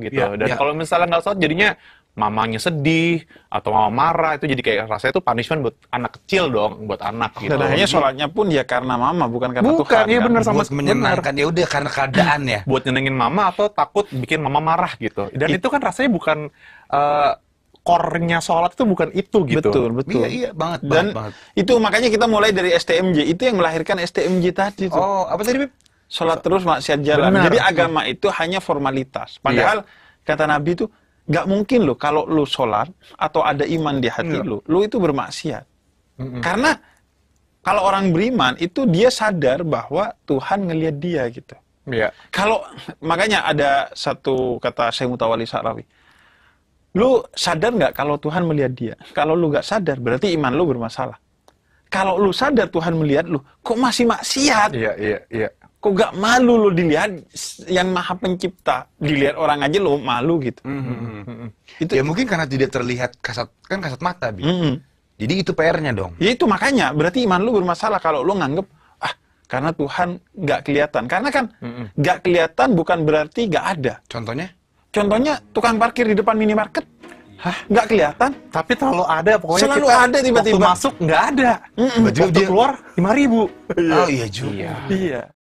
gitu. Yeah, Dan yeah. kalau misalnya nggak sholat jadinya mamanya sedih atau mama marah itu jadi kayak rasanya itu punishment buat anak kecil dong buat anak gitu. Dan akhirnya sholatnya pun ya karena mama bukan karena bukan, Tuhan. Bukan, iya bener, kan? benar sama buat menyenangkan ya udah karena keadaan ya. buat nyenengin mama atau takut bikin mama marah gitu. Dan It, itu kan rasanya bukan uh, eh, kornya sholat itu bukan itu gitu. Betul, betul. Iya, iya banget, Dan banget, banget. Itu makanya kita mulai dari STMJ. Itu yang melahirkan STMJ tadi tuh. Oh, apa tadi, Bib? Sholat terus maksiat jalan. Benar. Jadi agama itu hanya formalitas. Iya. Padahal iya. kata Nabi itu nggak mungkin loh kalau lu sholat atau ada iman di hati lo, iya. lu, lu itu bermaksiat. Mm -mm. Karena kalau orang beriman itu dia sadar bahwa Tuhan ngelihat dia gitu. Iya. Kalau makanya ada satu kata saya Mutawali Sa'rawi. Lu sadar nggak kalau Tuhan melihat dia? Kalau lu nggak sadar berarti iman lu bermasalah. Kalau lu sadar Tuhan melihat lu, kok masih maksiat? Iya, iya, iya kok gak malu lo dilihat yang maha pencipta dilihat orang aja lo malu gitu mm -hmm. itu ya mungkin karena tidak terlihat kasat kan kasat mata bi mm -hmm. jadi itu pr-nya dong ya itu makanya berarti iman lo bermasalah kalau lo nganggep ah karena Tuhan gak kelihatan karena kan mm -hmm. gak kelihatan bukan berarti gak ada contohnya contohnya tukang parkir di depan minimarket Hah? gak kelihatan? Tapi terlalu ada, pokoknya Selalu kita ada tiba-tiba. masuk nggak ada. Mm -mm. Baju keluar lima ribu. Oh iya juga. Iya. iya.